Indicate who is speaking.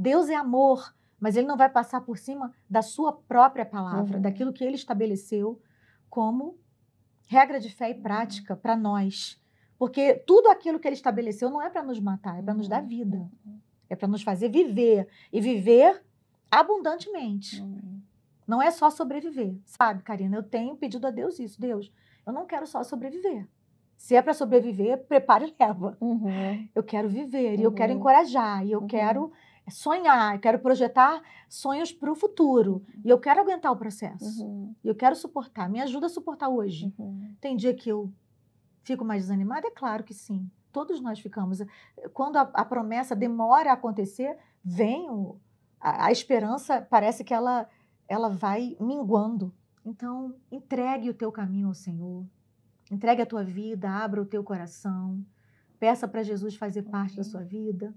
Speaker 1: Deus é amor, mas ele não vai passar por cima da sua própria palavra, uhum. daquilo que ele estabeleceu como regra de fé e uhum. prática para nós. Porque tudo aquilo que ele estabeleceu não é para nos matar, é para nos dar uhum. vida. É para nos fazer viver e viver abundantemente. Uhum. Não é só sobreviver. Sabe, Karina, eu tenho pedido a Deus isso. Deus, eu não quero só sobreviver. Se é para sobreviver, prepara e leva. Uhum. Eu quero viver, uhum. e eu quero uhum. encorajar, e eu quero sonhar, eu quero projetar sonhos para o futuro. E eu quero aguentar o processo. Uhum. Eu quero suportar. Me ajuda a suportar hoje. Uhum. Tem dia que eu fico mais desanimada? É claro que sim. Todos nós ficamos. Quando a, a promessa demora a acontecer, vem o, a, a, esperança, parece que ela, ela vai minguando. Então, entregue o teu caminho ao Senhor. Entregue a tua vida, abra o teu coração. Peça para Jesus fazer uhum. parte da sua vida.